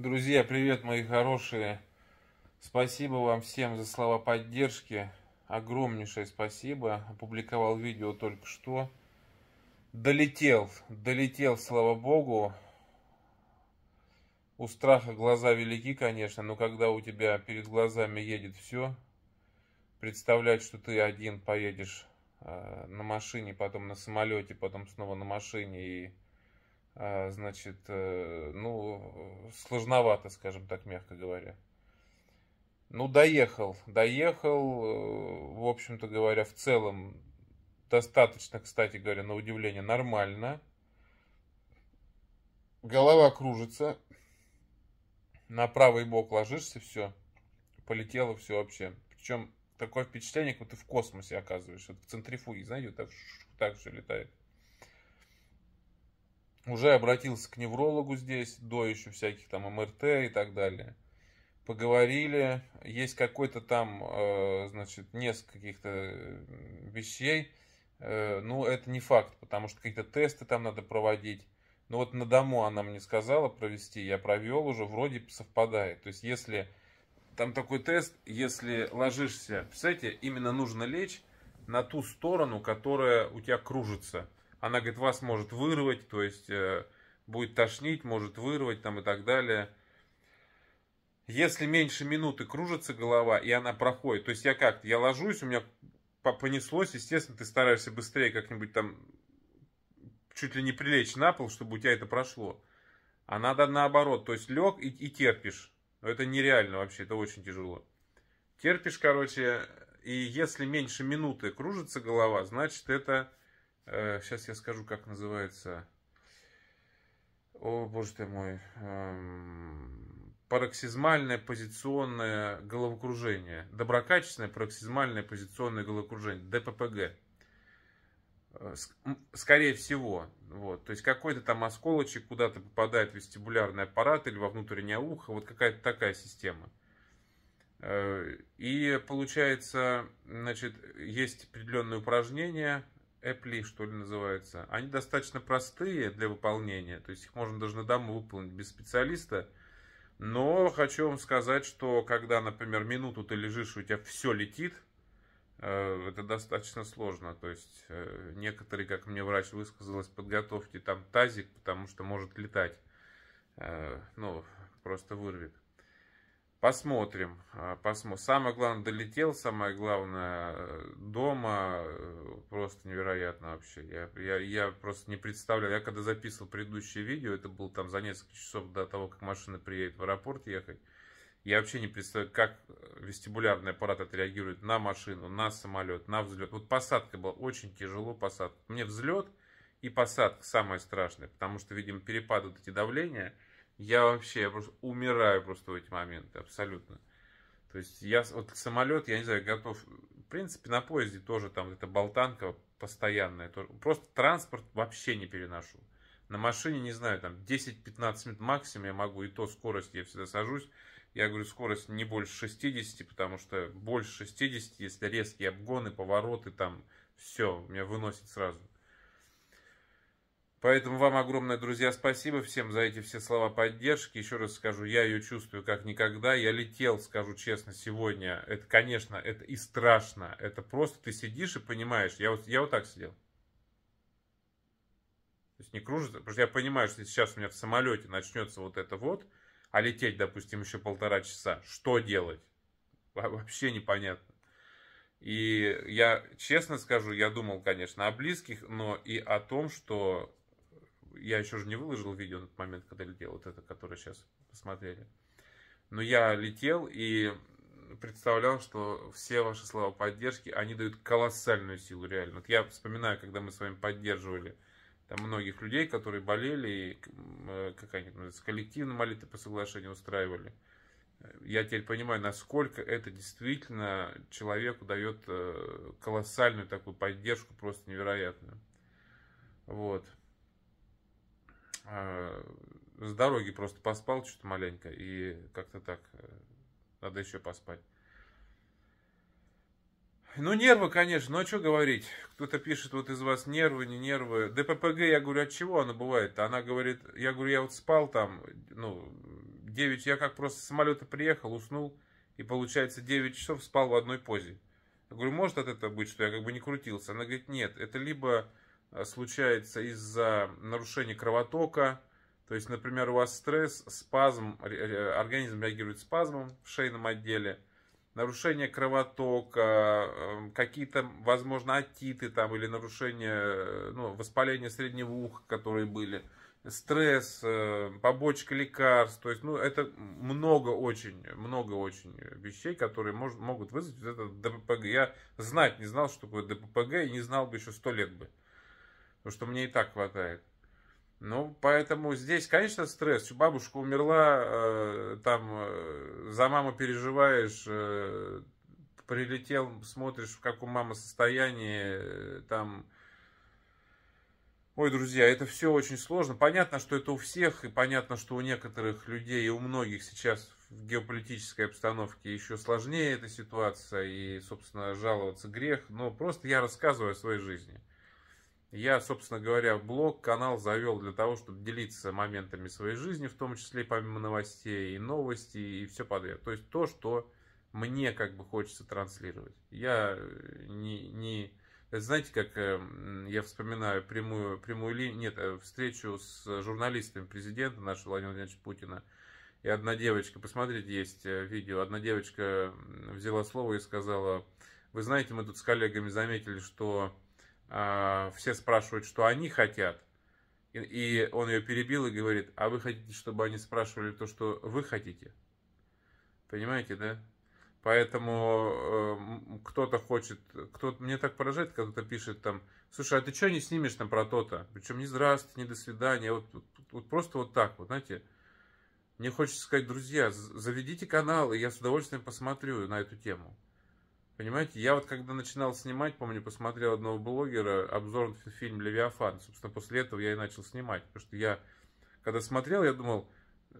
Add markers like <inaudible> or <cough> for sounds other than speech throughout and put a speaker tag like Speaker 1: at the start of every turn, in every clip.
Speaker 1: Друзья, привет, мои хорошие. Спасибо вам всем за слова поддержки. Огромнейшее спасибо. Опубликовал видео только что. Долетел, долетел, слава богу. У страха глаза велики, конечно, но когда у тебя перед глазами едет все, представлять, что ты один поедешь э, на машине, потом на самолете, потом снова на машине и а, значит, э, ну, сложновато, скажем так, мягко говоря. Ну, доехал, доехал, э, в общем-то говоря, в целом достаточно, кстати говоря, на удивление, нормально. Голова кружится, на правый бок ложишься, все, полетело все вообще. Причем такое впечатление, как будто ты в космосе оказываешься, в центрифуге, знаете, так, так все летает. Уже обратился к неврологу здесь, до еще всяких там МРТ и так далее. Поговорили, есть какой-то там, э, значит, несколько каких-то э, вещей. Э, ну, это не факт, потому что какие-то тесты там надо проводить. Но вот на дому она мне сказала провести, я провел уже, вроде совпадает. То есть, если там такой тест, если ложишься, представляете, именно нужно лечь на ту сторону, которая у тебя кружится она говорит, вас может вырвать, то есть э, будет тошнить, может вырвать там и так далее. Если меньше минуты кружится голова, и она проходит, то есть я как-то, я ложусь, у меня понеслось, естественно, ты стараешься быстрее как-нибудь там чуть ли не прилечь на пол, чтобы у тебя это прошло. А надо наоборот, то есть лег и, и терпишь. Но это нереально вообще, это очень тяжело. Терпишь, короче, и если меньше минуты кружится голова, значит это Сейчас э, я скажу, как называется. О, боже ты мой. Эм, пароксизмальное позиционное головокружение. Доброкачественное пароксизмальное позиционное головокружение. ДППГ. Э, скорее всего. Вот. То есть какой-то там осколочек куда-то попадает в вестибулярный аппарат или во внутреннее ухо. Вот какая-то такая система. Э, и получается, значит, есть определенные упражнения, Apple, что ли, называется. Они достаточно простые для выполнения, то есть их можно даже на дому выполнить без специалиста. Но хочу вам сказать, что когда, например, минуту ты лежишь, у тебя все летит, э, это достаточно сложно. То есть э, некоторые, как мне врач высказалось, подготовьте там тазик, потому что может летать. Э, ну, просто вырвет. Посмотрим. Э, посмотрим. Самое главное, долетел, самое главное, э, дома. Э, просто невероятно вообще. Я, я, я просто не представляю. Я когда записывал предыдущее видео, это было там за несколько часов до того, как машина приедет в аэропорт ехать. Я вообще не представляю, как вестибулярный аппарат отреагирует на машину, на самолет, на взлет. Вот посадка была очень тяжело, посадка. Мне взлет и посадка самое страшное, потому что, видимо, перепады вот эти давления – я вообще я просто умираю просто в эти моменты, абсолютно. То есть я вот самолет, я не знаю, готов. В принципе, на поезде тоже там эта болтанка постоянная. Тоже. Просто транспорт вообще не переношу. На машине, не знаю, там 10-15 минут максимум я могу, и то скорость я всегда сажусь. Я говорю, скорость не больше 60, потому что больше 60, если резкие обгоны, повороты, там все, меня выносит сразу. Поэтому вам огромное, друзья, спасибо всем за эти все слова поддержки. Еще раз скажу, я ее чувствую как никогда. Я летел, скажу честно, сегодня. Это, конечно, это и страшно. Это просто ты сидишь и понимаешь. Я вот, я вот так сидел. То есть не кружится. Потому что я понимаю, что сейчас у меня в самолете начнется вот это вот, а лететь, допустим, еще полтора часа, что делать? Вообще непонятно. И я честно скажу, я думал, конечно, о близких, но и о том, что я еще же не выложил видео на тот момент, когда летел, вот это, которое сейчас посмотрели. Но я летел и представлял, что все ваши слова поддержки, они дают колоссальную силу, реально. Вот я вспоминаю, когда мы с вами поддерживали там, многих людей, которые болели, и э, как они называются, коллективно молитвы по соглашению устраивали. Я теперь понимаю, насколько это действительно человеку дает э, колоссальную такую поддержку, просто невероятную. Вот. Э, с дороги просто поспал что-то маленько, и как-то так, э, надо еще поспать. Ну, нервы, конечно, но ну, а что говорить. Кто-то пишет вот из вас нервы, не нервы. ДППГ, я говорю, от чего она бывает? Она говорит, я говорю, я вот спал там, ну, 9, я как просто с самолета приехал, уснул, и получается 9 часов спал в одной позе. Я говорю, может от этого быть, что я как бы не крутился? Она говорит, нет, это либо Э, случается из-за нарушения кровотока. То есть, например, у вас стресс, спазм, организм реагирует спазмом в шейном отделе, нарушение кровотока, эм, какие-то, возможно, отиты там или нарушение, э, ну, воспаление среднего уха, которые были, стресс, э, побочка лекарств. То есть, ну, это много очень, много очень вещей, которые мож, могут вызвать вот это ДППГ. Я знать не знал, что такое ДППГ, и не знал бы еще сто лет бы потому что мне и так хватает. Ну, поэтому здесь, конечно, стресс. Бабушка умерла, э, там э, за маму переживаешь, э, прилетел, смотришь, в каком мама состоянии, э, там... Ой, друзья, это все очень сложно. Понятно, что это у всех, и понятно, что у некоторых людей и у многих сейчас в геополитической обстановке еще сложнее эта ситуация, и, собственно, жаловаться грех. Но просто я рассказываю о своей жизни. Я, собственно говоря, блог, канал завел для того, чтобы делиться моментами своей жизни, в том числе помимо новостей и новости и все подряд. То есть то, что мне как бы хочется транслировать. Я э, не... не знаете, как эм, я вспоминаю прямую, прямую линию, нет, э, встречу с журналистами президента нашего Владимира Владимировича Путина, и одна девочка, посмотрите, есть э, видео, одна девочка взяла слово и сказала, вы знаете, мы тут с коллегами заметили, что а, все спрашивают, что они хотят. И он ее перебил и говорит, а вы хотите, чтобы они спрашивали то, что вы хотите? Понимаете, да? Поэтому э, кто-то хочет, кто то мне так поражает, когда кто-то пишет там, слушай, а ты что не снимешь там про то-то? Причем не здравствуйте, не до свидания, вот, вот, вот просто вот так вот, знаете. Мне хочется сказать, друзья, заведите канал, и я с удовольствием посмотрю на эту тему. Понимаете, я вот когда начинал снимать, помню, посмотрел одного блогера, обзор на фильм «Левиафан». Собственно, после этого я и начал снимать, потому что я, когда смотрел, я думал,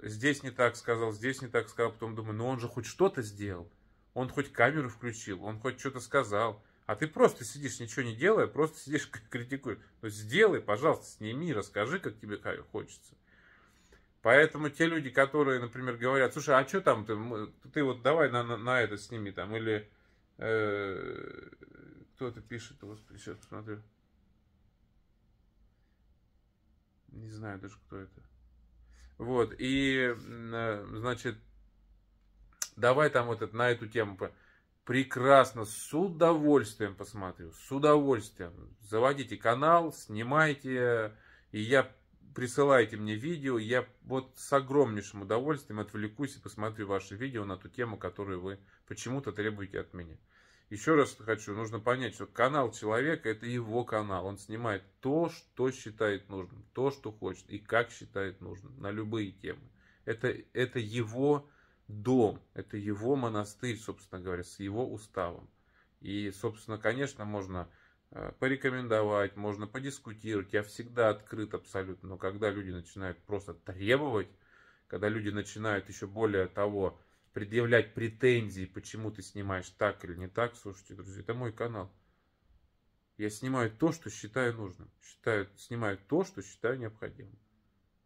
Speaker 1: здесь не так сказал, здесь не так сказал, потом думаю, ну он же хоть что-то сделал, он хоть камеру включил, он хоть что-то сказал, а ты просто сидишь, ничего не делая, просто сидишь, <laughs> критикуешь. Ну сделай, пожалуйста, сними, расскажи, как тебе хочется. Поэтому те люди, которые, например, говорят, слушай, а что там, ты, ты вот давай на, на, на это сними там, или Э, кто-то пишет, вот сейчас посмотрю. Не знаю даже, кто это. Вот, и, э, значит, давай там этот, на эту тему. Прекрасно, с удовольствием посмотрю, с удовольствием. Заводите канал, снимайте, и я присылайте мне видео, я вот с огромнейшим удовольствием отвлекусь и посмотрю ваши видео на ту тему, которую вы почему-то требуете от меня. Еще раз хочу, нужно понять, что канал человека – это его канал. Он снимает то, что считает нужным, то, что хочет и как считает нужным на любые темы. Это, это его дом, это его монастырь, собственно говоря, с его уставом. И, собственно, конечно, можно Э, порекомендовать, можно подискутировать. Я всегда открыт абсолютно. Но когда люди начинают просто требовать, когда люди начинают еще более того предъявлять претензии, почему ты снимаешь так или не так, слушайте, друзья, это мой канал. Я снимаю то, что считаю нужным. Считаю, снимаю то, что считаю необходимым.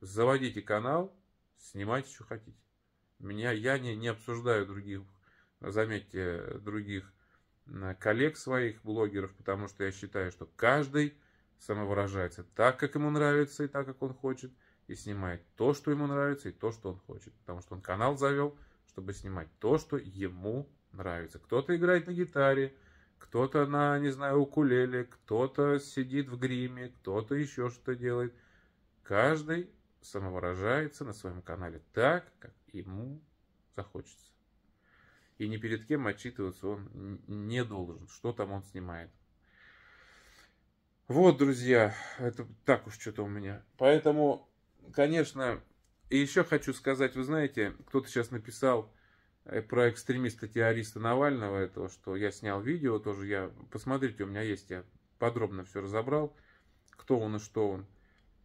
Speaker 1: Заводите канал, снимайте, что хотите. Меня, я не, не обсуждаю других, заметьте, других коллег своих, блогеров, потому что я считаю, что каждый самовыражается так, как ему нравится и так, как он хочет, и снимает то, что ему нравится и то, что он хочет. Потому что он канал завел, чтобы снимать то, что ему нравится. Кто-то играет на гитаре, кто-то на, не знаю, укулеле, кто-то сидит в гриме, кто-то еще что делает. Каждый самовыражается на своем канале так, как ему захочется и ни перед кем отчитываться он не должен, что там он снимает. Вот, друзья, это так уж что-то у меня. Поэтому, конечно, и еще хочу сказать, вы знаете, кто-то сейчас написал э, про экстремиста-теориста Навального, этого, что я снял видео тоже, я, посмотрите, у меня есть, я подробно все разобрал, кто он и что он.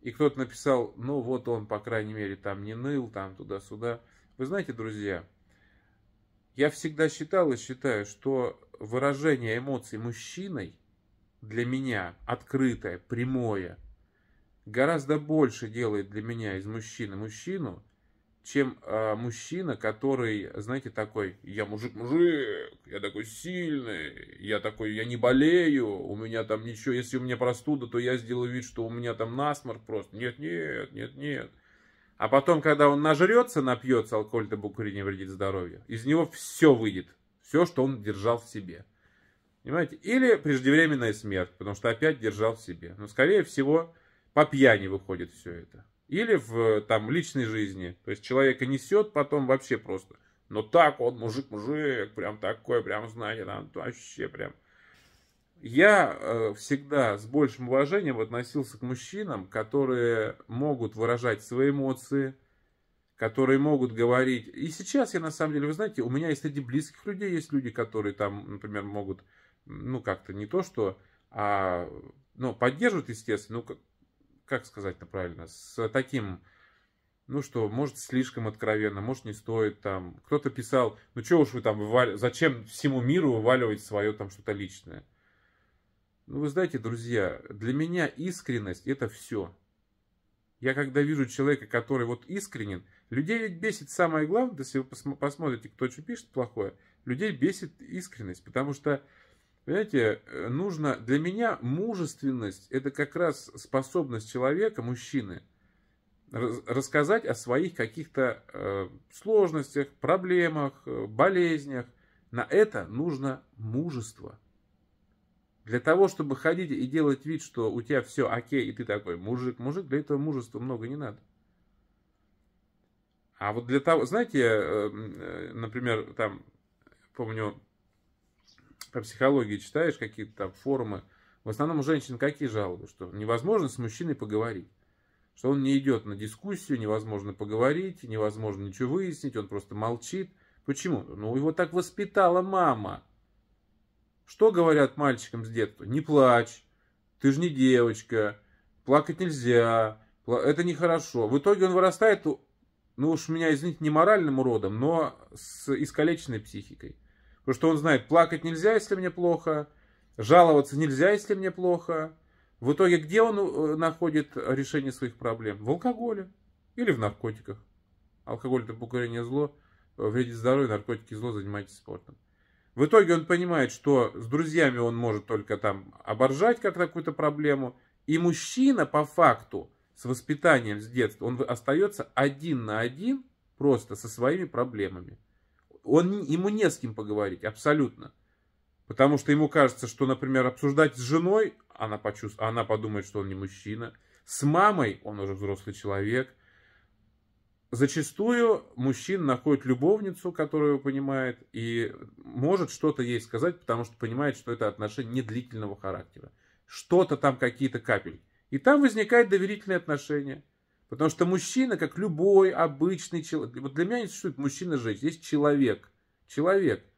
Speaker 1: И кто-то написал, ну вот он, по крайней мере, там не ныл, там туда-сюда. Вы знаете, друзья, я всегда считал и считаю, что выражение эмоций мужчиной для меня открытое, прямое, гораздо больше делает для меня из мужчины мужчину, чем э, мужчина, который, знаете, такой, я мужик-мужик, я такой сильный, я такой, я не болею, у меня там ничего, если у меня простуда, то я сделаю вид, что у меня там насморк просто. Нет, нет, нет, нет. А потом, когда он нажрется, напьется, алкоголь, табу, не вредит здоровью, из него все выйдет. Все, что он держал в себе. Понимаете? Или преждевременная смерть, потому что опять держал в себе. Но, скорее всего, по пьяни выходит все это. Или в там, личной жизни. То есть человека несет потом вообще просто. Но «Ну так он, мужик-мужик, прям такой, прям, знаете, там, вообще прям я э, всегда с большим уважением относился к мужчинам, которые могут выражать свои эмоции, которые могут говорить. И сейчас я на самом деле, вы знаете, у меня и среди близких людей есть люди, которые там, например, могут, ну как-то не то что, а, ну поддерживают, естественно, ну как, как сказать-то правильно, с таким, ну что, может слишком откровенно, может не стоит там. Кто-то писал, ну что уж вы там, вывали... зачем всему миру вываливать свое там что-то личное. Ну, вы знаете, друзья, для меня искренность – это все. Я когда вижу человека, который вот искренен, людей ведь бесит самое главное, если вы посмотрите, кто что пишет плохое, людей бесит искренность, потому что, понимаете, э, нужно, для меня мужественность – это как раз способность человека, мужчины, рассказать о своих каких-то э, сложностях, проблемах, э, болезнях. На это нужно мужество. Для того, чтобы ходить и делать вид, что у тебя все окей, и ты такой мужик, мужик, для этого мужества много не надо. А вот для того, знаете, э, э, например, там, помню, по психологии читаешь какие-то там форумы, в основном у женщин какие жалобы, что невозможно с мужчиной поговорить, что он не идет на дискуссию, невозможно поговорить, невозможно ничего выяснить, он просто молчит. Почему? Ну, его так воспитала мама. Что говорят мальчикам с детства? Не плачь, ты же не девочка, плакать нельзя, это нехорошо. В итоге он вырастает, ну уж меня, извините, не моральным уродом, но с искалеченной психикой. Потому что он знает, плакать нельзя, если мне плохо, жаловаться нельзя, если мне плохо. В итоге где он э, находит решение своих проблем? В алкоголе или в наркотиках. Алкоголь – это покорение зло, вредит здоровью, наркотики – зло, занимайтесь спортом. В итоге он понимает, что с друзьями он может только там оборжать как какую-то проблему. И мужчина по факту с воспитанием с детства, он остается один на один просто со своими проблемами. Он, ему не с кем поговорить, абсолютно. Потому что ему кажется, что, например, обсуждать с женой, она, почувств... она подумает, что он не мужчина. С мамой, он уже взрослый человек, зачастую мужчина находит любовницу, которую понимает, и может что-то ей сказать, потому что понимает, что это отношение не длительного характера. Что-то там, какие-то капельки. И там возникает доверительные отношения. Потому что мужчина, как любой обычный человек, вот для меня не существует мужчина-женщина, есть человек. Человек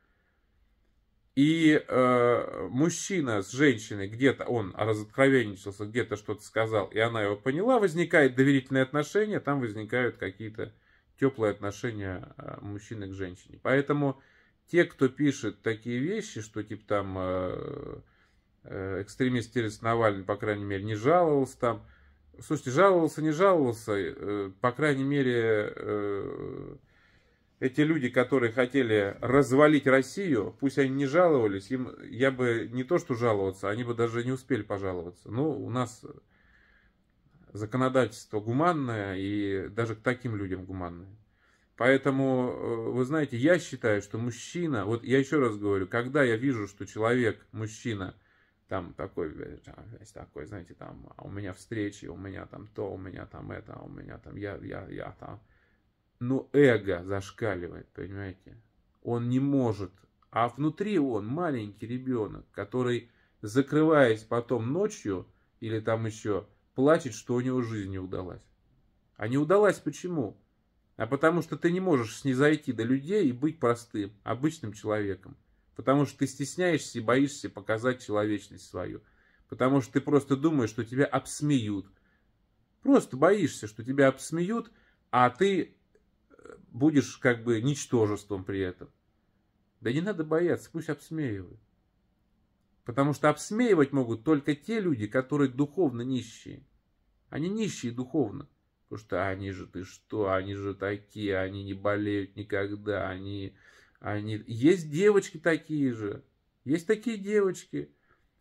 Speaker 1: и э, мужчина с женщиной где-то, он разоткровенничался, где-то что-то сказал, и она его поняла, возникает доверительные отношения, там возникают какие-то теплые отношения э, мужчины к женщине. Поэтому те, кто пишет такие вещи, что типа там э, э, экстремист Терес Навальный, по крайней мере, не жаловался там, слушайте, жаловался, не жаловался, э, по крайней мере... Э, эти люди, которые хотели развалить Россию, пусть они не жаловались, им, я бы не то что жаловаться, они бы даже не успели пожаловаться. Ну, у нас законодательство гуманное и даже к таким людям гуманное. Поэтому, э, вы знаете, я считаю, что мужчина, вот я еще раз говорю, когда я вижу, что человек, мужчина, там такой, э, весь такой, знаете, там, «А у меня встречи, у меня там то, у меня там это, а у меня там я, я, я там, но ну, эго зашкаливает, понимаете? Он не может. А внутри он маленький ребенок, который, закрываясь потом ночью или там еще, плачет, что у него жизнь не удалась. А не удалась почему? А потому что ты не можешь снизойти до людей и быть простым, обычным человеком. Потому что ты стесняешься и боишься показать человечность свою. Потому что ты просто думаешь, что тебя обсмеют. Просто боишься, что тебя обсмеют, а ты будешь как бы ничтожеством при этом. Да не надо бояться, пусть обсмеивают. Потому что обсмеивать могут только те люди, которые духовно нищие. Они нищие духовно. Потому что они же ты что, они же такие, они не болеют никогда, они... они... Есть девочки такие же, есть такие девочки,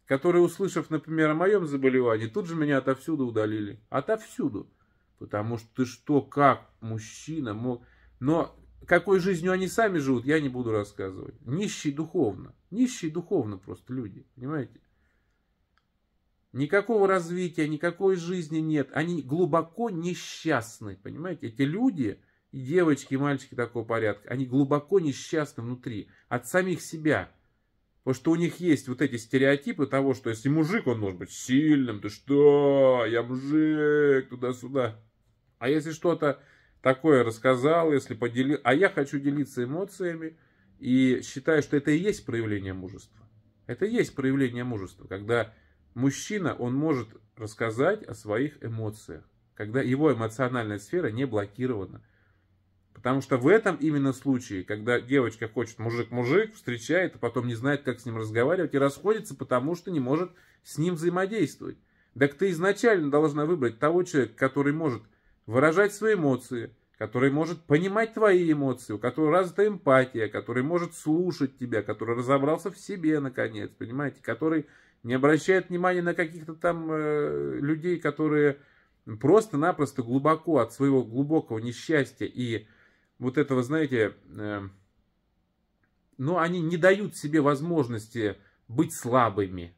Speaker 1: которые, услышав, например, о моем заболевании, тут же меня отовсюду удалили. Отовсюду. Потому что ты что, как мужчина мог... Но какой жизнью они сами живут, я не буду рассказывать. Нищие духовно. Нищие духовно просто люди, понимаете? Никакого развития, никакой жизни нет. Они глубоко несчастны, понимаете? Эти люди, и девочки, и мальчики такого порядка, они глубоко несчастны внутри, от самих себя. Потому что у них есть вот эти стереотипы того, что если мужик, он должен быть сильным, то что, я мужик, туда-сюда. А если что-то такое рассказал, если поделил. А я хочу делиться эмоциями и считаю, что это и есть проявление мужества. Это и есть проявление мужества, когда мужчина, он может рассказать о своих эмоциях, когда его эмоциональная сфера не блокирована. Потому что в этом именно случае, когда девочка хочет мужик-мужик, встречает, а потом не знает, как с ним разговаривать, и расходится, потому что не может с ним взаимодействовать. Так ты изначально должна выбрать того человека, который может выражать свои эмоции, который может понимать твои эмоции, у которого развита эмпатия, который может слушать тебя, который разобрался в себе, наконец, понимаете, который не обращает внимания на каких-то там э, людей, которые просто-напросто глубоко от своего глубокого несчастья и вот этого, знаете, э, ну, они не дают себе возможности быть слабыми.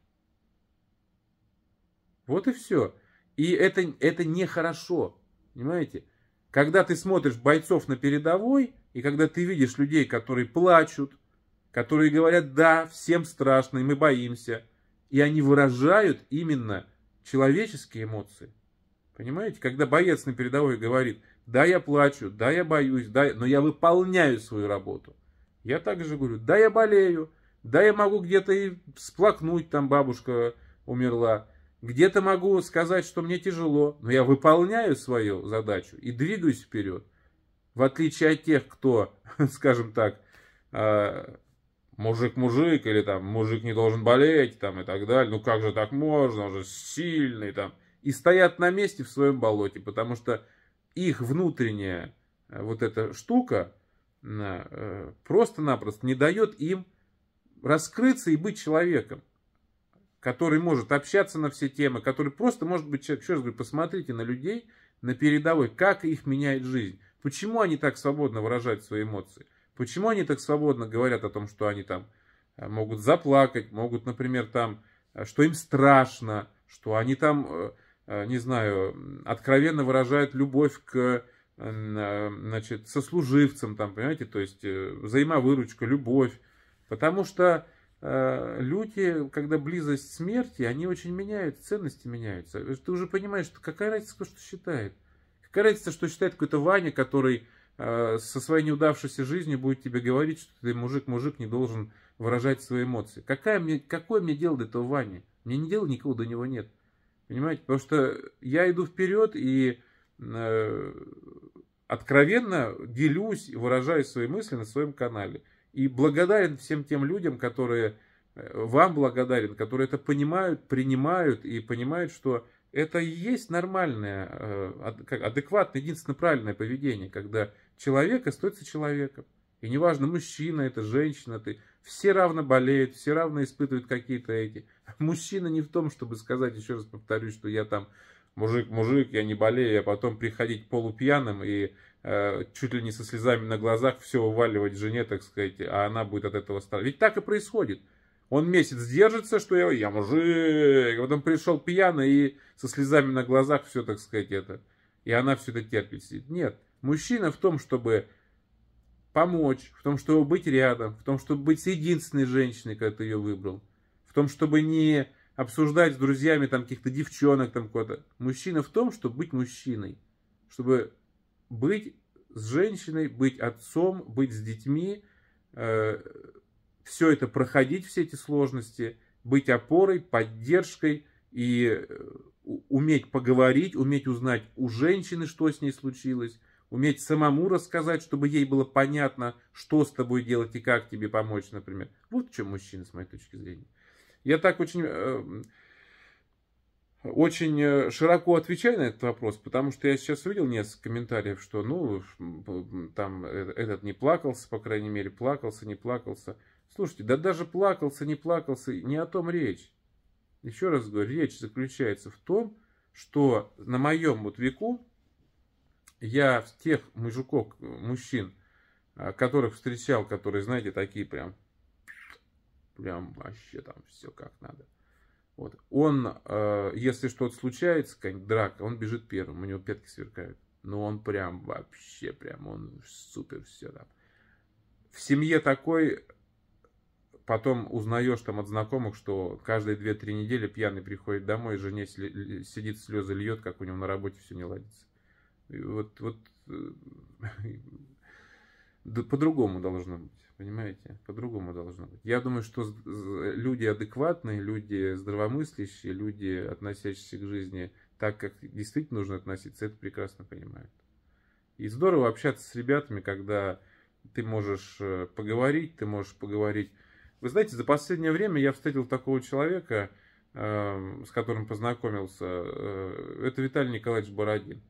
Speaker 1: Вот и все. И это, это нехорошо. Понимаете? Когда ты смотришь бойцов на передовой, и когда ты видишь людей, которые плачут, которые говорят, да, всем страшно, и мы боимся, и они выражают именно человеческие эмоции. Понимаете? Когда боец на передовой говорит, да, я плачу, да, я боюсь, да, но я выполняю свою работу. Я также говорю, да, я болею, да, я могу где-то и всплакнуть, там бабушка умерла, где-то могу сказать, что мне тяжело, но я выполняю свою задачу и двигаюсь вперед. В отличие от тех, кто, <laughs> скажем так, а, мужик-мужик, или там мужик не должен болеть, там и так далее. Ну как же так можно, уже сильный там. И стоят на месте в своем болоте, потому что их внутренняя э, вот эта штука э, просто-напросто не дает им раскрыться и быть человеком который может общаться на все темы, который просто может быть человек, еще раз говорю, посмотрите на людей на передовой, как их меняет жизнь, почему они так свободно выражают свои эмоции, почему они так свободно говорят о том, что они там э, могут заплакать, могут, например, там, э, что им страшно, что они там, э, не знаю, откровенно выражают любовь к значит, сослуживцам, там, понимаете, то есть взаимовыручка, любовь. Потому что Э, люди, когда близость смерти, они очень меняют, ценности меняются. Э, ты уже понимаешь, что какая разница, кто что считает. Какая разница, что считает какой-то Ваня, который э, со своей неудавшейся жизнью будет тебе говорить, что ты мужик-мужик не должен выражать свои эмоции. Какая мне, какое мне дело до этого Вани? Мне не дела никого до него нет. Понимаете? Потому что я иду вперед и э, откровенно делюсь и выражаю свои мысли на своем канале. И благодарен всем тем людям, которые э, вам благодарен, которые это понимают, принимают и понимают, что это и есть нормальное, э, адекватное, единственное правильное поведение, когда человек остается человеком. И неважно, мужчина это, женщина ты, все равно болеют, все равно испытывают какие-то эти. <laughs> Мужчина не в том, чтобы сказать, еще раз повторюсь, что я там мужик, мужик, я не болею, а потом приходить полупьяным и Э, чуть ли не со слезами на глазах все вываливать жене, так сказать, а она будет от этого страдать. Ведь так и происходит. Он месяц держится, что я, я мужик, потом пришел пьяный и со слезами на глазах все, так сказать, это. И она все это терпит. Сидит. Нет, мужчина в том, чтобы помочь, в том, чтобы быть рядом, в том, чтобы быть единственной женщиной, когда ты ее выбрал, в том, чтобы не обсуждать с друзьями там каких-то девчонок там куда-то. Мужчина в том, чтобы быть мужчиной, чтобы быть с женщиной, быть отцом, быть с детьми, э, все это проходить, все эти сложности, быть опорой, поддержкой и э, уметь поговорить, уметь узнать у женщины, что с ней случилось, уметь самому рассказать, чтобы ей было понятно, что с тобой делать и как тебе помочь, например. Вот в чем мужчина, с моей точки зрения. Я так очень... Э, очень э, широко отвечаю на этот вопрос, потому что я сейчас увидел несколько комментариев, что ну там э, этот не плакался, по крайней мере, плакался, не плакался. Слушайте, да даже плакался, не плакался, не о том речь. Еще раз говорю, речь заключается в том, что на моем вот веку я тех мужиков, э, мужчин, а, которых встречал, которые, знаете, такие прям, прям вообще там все как надо – вот. Он, э, если что-то случается, какая драка, он бежит первым, у него пятки сверкают. Но он прям вообще, прям он супер все там. В семье такой, потом узнаешь там от знакомых, что каждые две-три недели пьяный приходит домой, жене сидит, слезы льет, как у него на работе все не ладится. И вот, вот э, <laughs> по-другому должно быть. Понимаете? По-другому должно быть. Я думаю, что люди адекватные, люди здравомыслящие, люди, относящиеся к жизни так, как действительно нужно относиться, это прекрасно понимают. И здорово общаться с ребятами, когда ты можешь э, поговорить, ты можешь поговорить. Вы знаете, за последнее время я встретил такого человека, эм, с которым познакомился. Э, это Виталий Николаевич Бородин.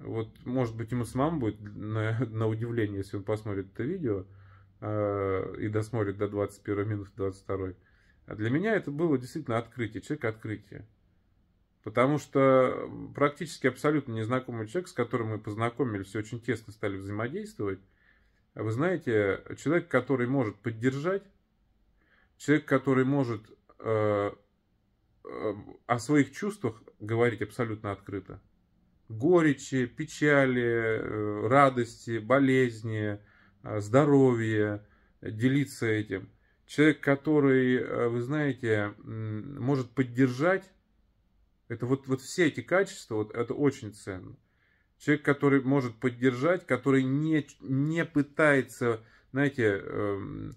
Speaker 1: Вот, может быть, ему самому будет на, <laughs> на удивление, если он посмотрит это видео э, и досмотрит до 21 минуты 22. А для меня это было действительно открытие, человек открытие. Потому что практически абсолютно незнакомый человек, с которым мы познакомились, очень тесно стали взаимодействовать. Вы знаете, человек, который может поддержать, человек, который может э, э о своих чувствах говорить абсолютно открыто горечи, печали, э, радости, болезни, э, здоровья, э, делиться этим. Человек, который, вы знаете, может поддержать, это вот, вот все эти качества, вот это очень ценно. Человек, который может поддержать, который не, не пытается, знаете, эм,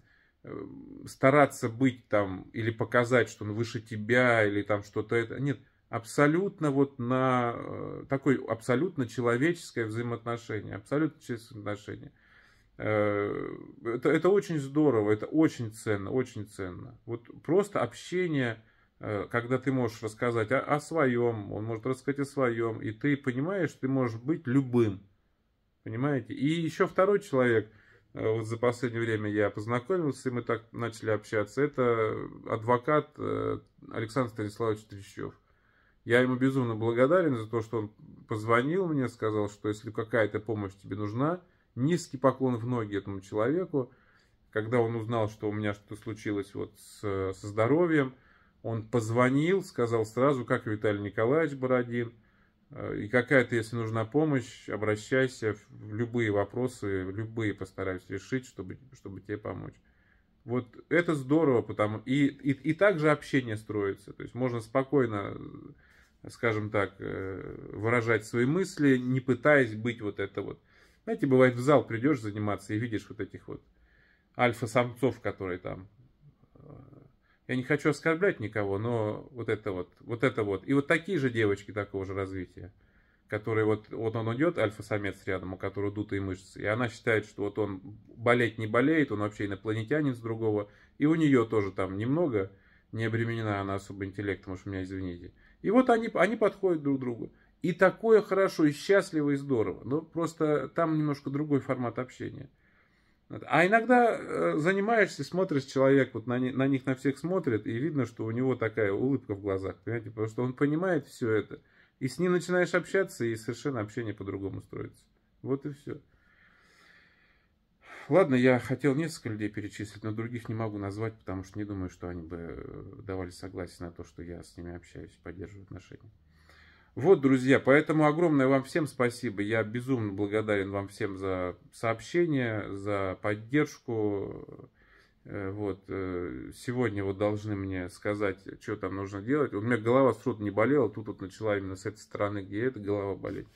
Speaker 1: стараться быть там или показать, что он выше тебя или там что-то это. Нет, абсолютно вот на э, такое абсолютно человеческое взаимоотношение, абсолютно человеческое отношение. Э, это, это очень здорово, это очень ценно, очень ценно. Вот просто общение, э, когда ты можешь рассказать о, о своем, он может рассказать о своем, и ты понимаешь, ты можешь быть любым. Понимаете? И еще второй человек, вот за последнее время я познакомился, и мы так начали общаться, это адвокат Александр Станиславович Трещев я ему безумно благодарен за то, что он позвонил мне, сказал, что если какая-то помощь тебе нужна, низкий поклон в ноги этому человеку. Когда он узнал, что у меня что-то случилось вот с, со здоровьем, он позвонил, сказал сразу, как Виталий Николаевич Бородин, э, и какая-то, если нужна помощь, обращайся, любые вопросы, любые постараюсь решить, чтобы, чтобы тебе помочь. Вот это здорово, потому и, и, и также общение строится. То есть можно спокойно э, скажем так, э, выражать свои мысли, не пытаясь быть вот это вот. Знаете, бывает в зал придешь заниматься и видишь вот этих вот альфа-самцов, которые там... Я не хочу оскорблять никого, но вот это вот, вот это вот. И вот такие же девочки такого же развития, которые вот, вот он идет, альфа-самец рядом, у которого дутые мышцы, и она считает, что вот он болеть не болеет, он вообще инопланетянин с другого, и у нее тоже там немного, не обременена она особо интеллектом, уж меня извините. И вот они, они подходят друг к другу. И такое хорошо, и счастливо, и здорово. но просто там немножко другой формат общения. А иногда э, занимаешься, смотришь, человек вот на, на них на всех смотрит, и видно, что у него такая улыбка в глазах, понимаете, потому что он понимает все это. И с ним начинаешь общаться, и совершенно общение по-другому строится. Вот и все. Ладно, я хотел несколько людей перечислить, но других не могу назвать, потому что не думаю, что они бы э, давали согласие на то, что я с ними общаюсь, поддерживаю отношения. Вот, друзья, поэтому огромное вам всем спасибо. Я безумно благодарен вам всем за сообщения, за поддержку. Э, вот, э, сегодня вот должны мне сказать, что там нужно делать. У меня голова с трудом не болела, тут вот начала именно с этой стороны, где эта голова болеть.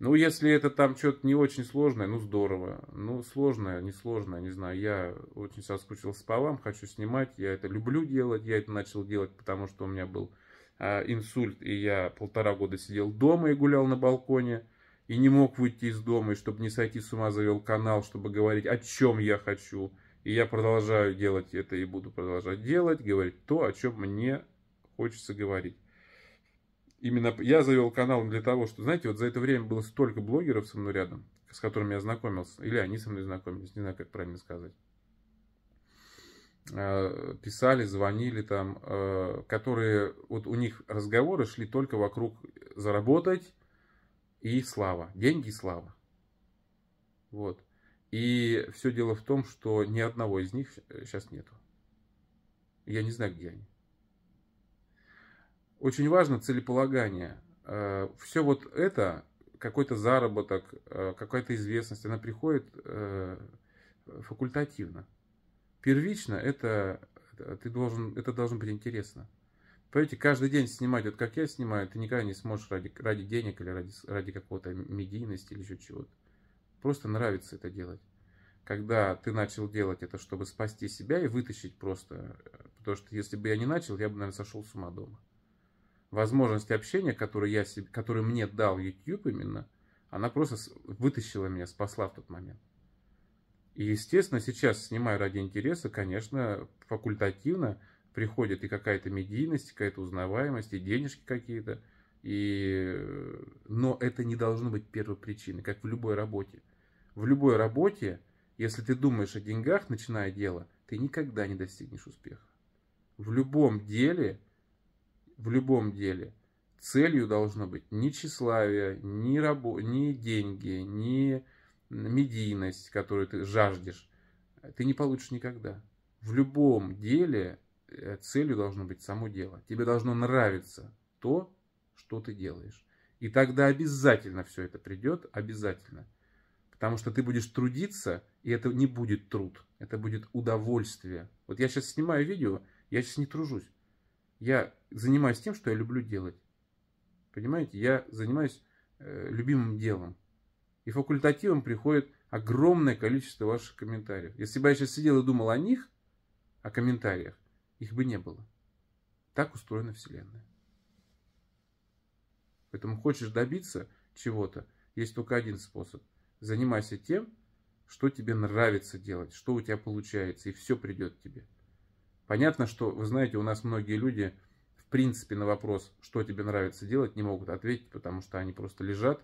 Speaker 1: Ну, если это там что-то не очень сложное, ну здорово. Ну, сложное, не сложное, не знаю. Я очень соскучился по вам, хочу снимать. Я это люблю делать. Я это начал делать, потому что у меня был э, инсульт, и я полтора года сидел дома и гулял на балконе. И не мог выйти из дома, и чтобы не сойти с ума, завел канал, чтобы говорить, о чем я хочу. И я продолжаю делать это и буду продолжать делать, говорить то, о чем мне хочется говорить именно я завел канал для того, что, знаете, вот за это время было столько блогеров со мной рядом, с которыми я знакомился, или они со мной знакомились, не знаю, как правильно сказать. А, писали, звонили там, а, которые, вот у них разговоры шли только вокруг заработать и слава, деньги и слава. Вот. И все дело в том, что ни одного из них сейчас э, нету. Я не знаю, где они очень важно целеполагание. Э, Все вот это, какой-то заработок, э, какая-то известность, она приходит э, факультативно. Первично это, ты должен, это должно быть интересно. Понимаете, каждый день снимать, вот как я снимаю, ты никогда не сможешь ради, ради денег или ради, ради какого-то медийности или еще чего-то. Просто нравится это делать. Когда ты начал делать это, чтобы спасти себя и вытащить просто. Потому что если бы я не начал, я бы, наверное, сошел с ума дома возможность общения, которую, я, себе, которую мне дал YouTube именно, она просто вытащила меня, спасла в тот момент. И, естественно, сейчас, снимая ради интереса, конечно, факультативно приходит и какая-то медийность, какая-то узнаваемость, и денежки какие-то. И... Но это не должно быть первой причиной, как в любой работе. В любой работе, если ты думаешь о деньгах, начиная дело, ты никогда не достигнешь успеха. В любом деле в любом деле целью должно быть не тщеславие, не, рабо, не деньги, не медийность, которую ты жаждешь. Ты не получишь никогда. В любом деле э, целью должно быть само дело. Тебе должно нравиться то, что ты делаешь. И тогда обязательно все это придет, обязательно. Потому что ты будешь трудиться, и это не будет труд, это будет удовольствие. Вот я сейчас снимаю видео, я сейчас не тружусь. Я занимаюсь тем, что я люблю делать. Понимаете, я занимаюсь э, любимым делом. И факультативом приходит огромное количество ваших комментариев. Если бы я сейчас сидел и думал о них, о комментариях, их бы не было. Так устроена Вселенная. Поэтому хочешь добиться чего-то, есть только один способ. Занимайся тем, что тебе нравится делать, что у тебя получается, и все придет тебе. Понятно, что, вы знаете, у нас многие люди, в принципе, на вопрос, что тебе нравится делать, не могут ответить, потому что они просто лежат.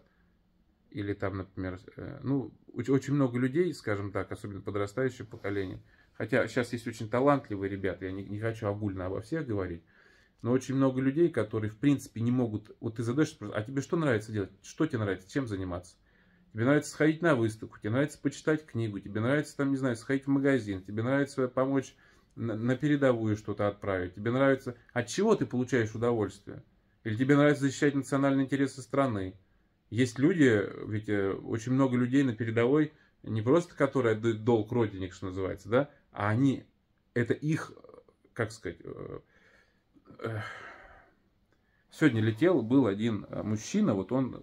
Speaker 1: Или там, например, э, ну, очень много людей, скажем так, особенно подрастающее поколение. Хотя сейчас есть очень талантливые ребята, я не, не хочу огульно обо всех говорить. Но очень много людей, которые, в принципе, не могут... Вот ты задаешь вопрос, а тебе что нравится делать? Что тебе нравится? Чем заниматься? Тебе нравится сходить на выставку, тебе нравится почитать книгу, тебе нравится, там, не знаю, сходить в магазин, тебе нравится помочь на, передовую что-то отправить. Тебе нравится... От чего ты получаешь удовольствие? Или тебе нравится защищать национальные интересы страны? Есть люди, ведь э, очень много людей на передовой, не просто которые отдают долг родине, что называется, да, а они, это их, как сказать, э, э, Сегодня летел, был один мужчина, вот он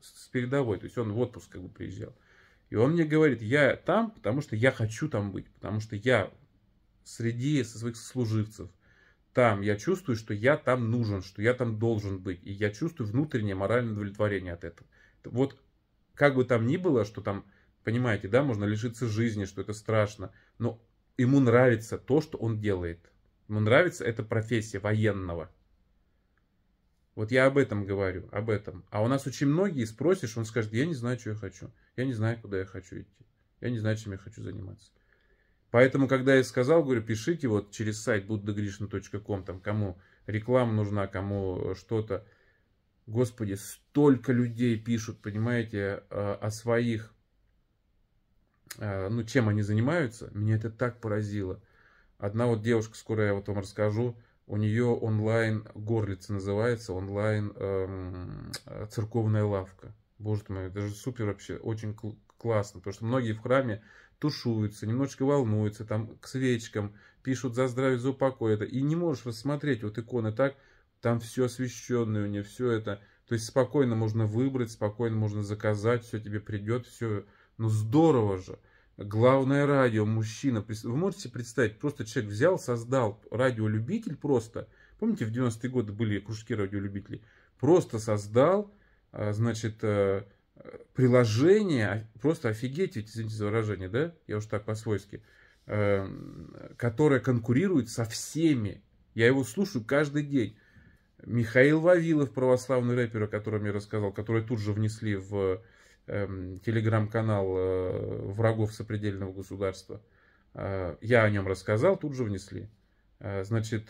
Speaker 1: с передовой, то есть он в отпуск как бы приезжал. И он мне говорит, я там, потому что я хочу там быть, потому что я среди своих служивцев. Там я чувствую, что я там нужен, что я там должен быть. И я чувствую внутреннее моральное удовлетворение от этого. Вот как бы там ни было, что там, понимаете, да, можно лишиться жизни, что это страшно, но ему нравится то, что он делает. Ему нравится эта профессия военного. Вот я об этом говорю, об этом. А у нас очень многие спросишь, он скажет, я не знаю, что я хочу. Я не знаю, куда я хочу идти. Я не знаю, чем я хочу заниматься. Поэтому, когда я сказал, говорю, пишите вот через сайт buddhagrishna.com, там кому реклама нужна, кому э, что-то. Господи, столько людей пишут, понимаете, э, о своих, э, ну, чем они занимаются. Меня это так поразило. Одна вот девушка, скоро я вот вам расскажу, у нее онлайн горлица называется, онлайн эм, церковная лавка. Боже мой, это же супер вообще, очень классно, потому что многие в храме тушуются, немножечко волнуются, там к свечкам, пишут за здравие, за упокой. Это. И не можешь рассмотреть вот иконы так, там все освещенное у нее, все это. То есть спокойно можно выбрать, спокойно можно заказать, все тебе придет, все. Ну здорово же. Главное радио, мужчина. Вы можете представить, просто человек взял, создал радиолюбитель просто. Помните, в 90-е годы были кружки радиолюбителей. Просто создал, а, значит, э, приложение, а, просто офигеть, ведь, извините за выражение, да, я уж так по-свойски, эм, которое конкурирует со всеми. Я его слушаю каждый день. Михаил Вавилов, православный рэпер, о котором я рассказал, который тут же внесли в эм, телеграм-канал э, врагов сопредельного государства. Э, я о нем рассказал, тут же внесли. Э, значит,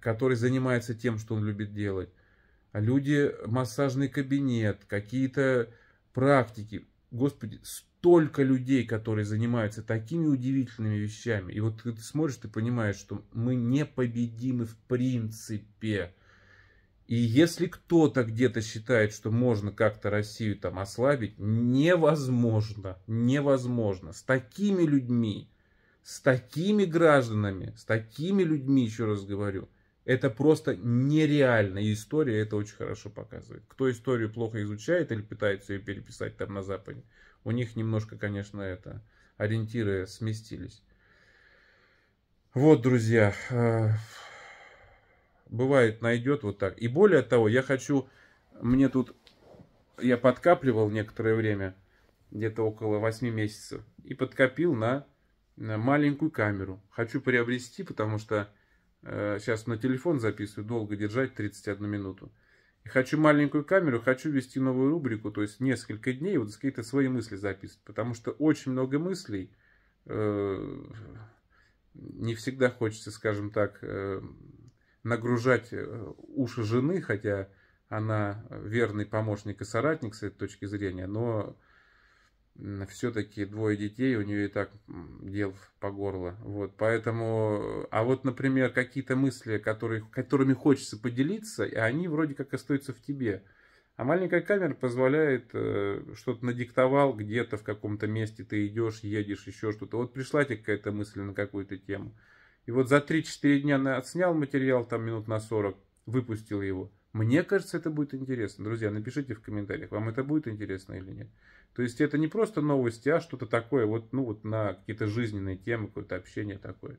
Speaker 1: который занимается тем, что он любит делать люди массажный кабинет, какие-то практики. Господи, столько людей, которые занимаются такими удивительными вещами. И вот ты смотришь, ты понимаешь, что мы непобедимы в принципе. И если кто-то где-то считает, что можно как-то Россию там ослабить, невозможно, невозможно. С такими людьми, с такими гражданами, с такими людьми, еще раз говорю – это просто нереальная история, это очень хорошо показывает. Кто историю плохо изучает или пытается ее переписать там на Западе, у них немножко, конечно, это ориентиры сместились. Вот, друзья, э, бывает найдет вот так. И более того, я хочу, мне тут, я подкапливал некоторое время, где-то около 8 месяцев, и подкопил на, на маленькую камеру. Хочу приобрести, потому что Э, сейчас на телефон записываю, долго держать 31 минуту. И хочу маленькую камеру, хочу вести новую рубрику, то есть несколько дней вот какие-то свои мысли записывать. Потому что очень много мыслей, э, не всегда хочется, скажем так, э, нагружать уши жены, хотя она верный помощник и соратник с этой точки зрения, но все-таки двое детей, у нее и так дел по горло. Вот, поэтому, э, а вот, например, какие-то мысли, которые, которыми хочется поделиться, и они вроде как остаются в тебе. А маленькая камера позволяет, э, что-то надиктовал где-то в каком-то месте, ты идешь, едешь, еще что-то. Вот пришла тебе какая-то мысль на какую-то тему. И вот за 3-4 дня отснял материал, там минут на 40, выпустил его. Мне кажется, это будет интересно. Друзья, напишите в комментариях, вам это будет интересно или нет. То есть это не просто новости, а что-то такое, вот, ну, вот на какие-то жизненные темы, какое-то общение такое.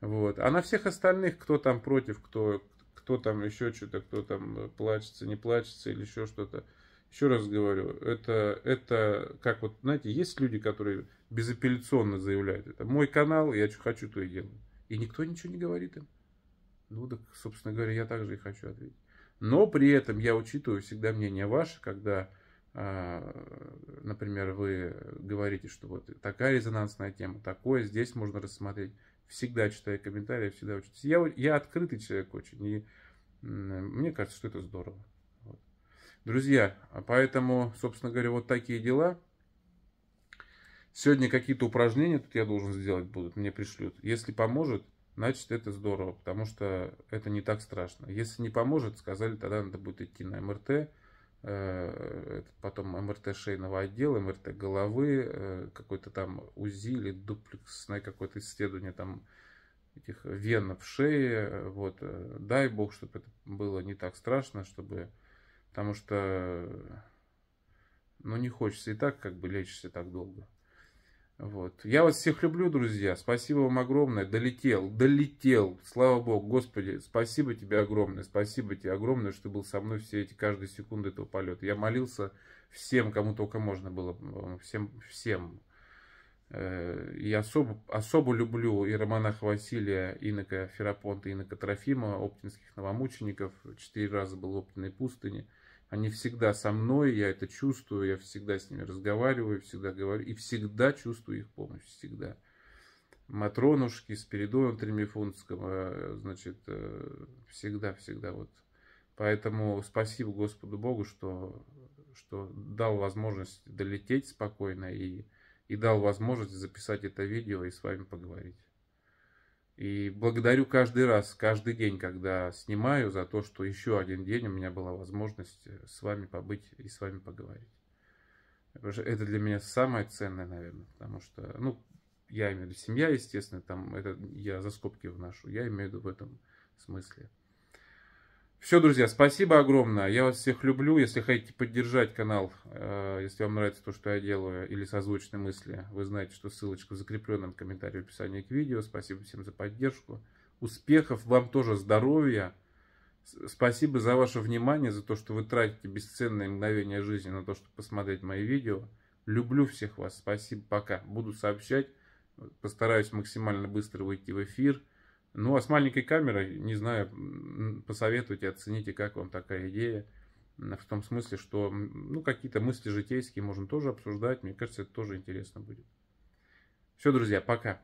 Speaker 1: Вот. А на всех остальных, кто там против, кто, кто там еще что-то, кто там э, плачется, не плачется или еще что-то. Еще раз говорю, это, это как вот, знаете, есть люди, которые безапелляционно заявляют, это мой канал, я что хочу, то и делаю. И никто ничего не говорит им. Ну, так, собственно говоря, я также и хочу ответить. Но при этом я учитываю всегда мнение ваше, когда а, например, вы говорите, что вот такая резонансная тема, такое здесь можно рассмотреть. Всегда читаю комментарии, всегда учусь. Я, я открытый человек очень, и мне кажется, что это здорово. Вот. Друзья, а поэтому, собственно говоря, вот такие дела. Сегодня какие-то упражнения тут я должен сделать будут, мне пришлют. Если поможет, значит это здорово, потому что это не так страшно. Если не поможет, сказали, тогда надо будет идти на МРТ, Э, потом МРТ шейного отдела, МРТ головы, э, какой-то там УЗИ или дуплексное какое-то исследование там этих вен в шее. Э, вот. Дай бог, чтобы это было не так страшно, чтобы... Потому что ну, не хочется и так как бы лечиться так долго. Вот. Я вас всех люблю, друзья. Спасибо вам огромное. Долетел, долетел. Слава Богу, Господи, спасибо тебе огромное. Спасибо тебе огромное, что был со мной все эти каждые секунды этого полета. Я молился всем, кому только можно было. Всем, всем. Э, и особо, особо люблю и Романаха Василия, Инока Ферапонта, Инока Трофима, оптинских новомучеников. Четыре раза был в Оптиной пустыне. Они всегда со мной, я это чувствую, я всегда с ними разговариваю, всегда говорю и всегда чувствую их помощь, всегда. Матронушки, Спиридона Тремифунского, э, значит, всегда-всегда э, вот. Поэтому спасибо Господу Богу, что, что дал возможность долететь спокойно и, и дал возможность записать это видео и с вами поговорить. И благодарю каждый раз, каждый день, когда снимаю, за то, что еще один день у меня была возможность э, с вами побыть и с вами поговорить. Это для меня самое ценное, наверное, потому что, ну, я имею в виду семья, естественно, там это я за скобки вношу, я имею в виду в этом смысле. Все, друзья, спасибо огромное. Я вас всех люблю. Если хотите поддержать канал, э, если вам нравится то, что я делаю, или созвучные мысли, вы знаете, что ссылочка в закрепленном комментарии в описании к видео. Спасибо всем за поддержку. Успехов, вам тоже здоровья. Спасибо за ваше внимание, за то, что вы тратите бесценные мгновения жизни на то, чтобы посмотреть мои видео. Люблю всех вас. Спасибо. Пока. Буду сообщать. Постараюсь максимально быстро выйти в эфир. Ну, а с маленькой камерой, не знаю, посоветуйте, оцените, как вам такая идея. В том смысле, что ну, какие-то мысли житейские можно тоже обсуждать. Мне кажется, это тоже интересно будет. Все, друзья, пока.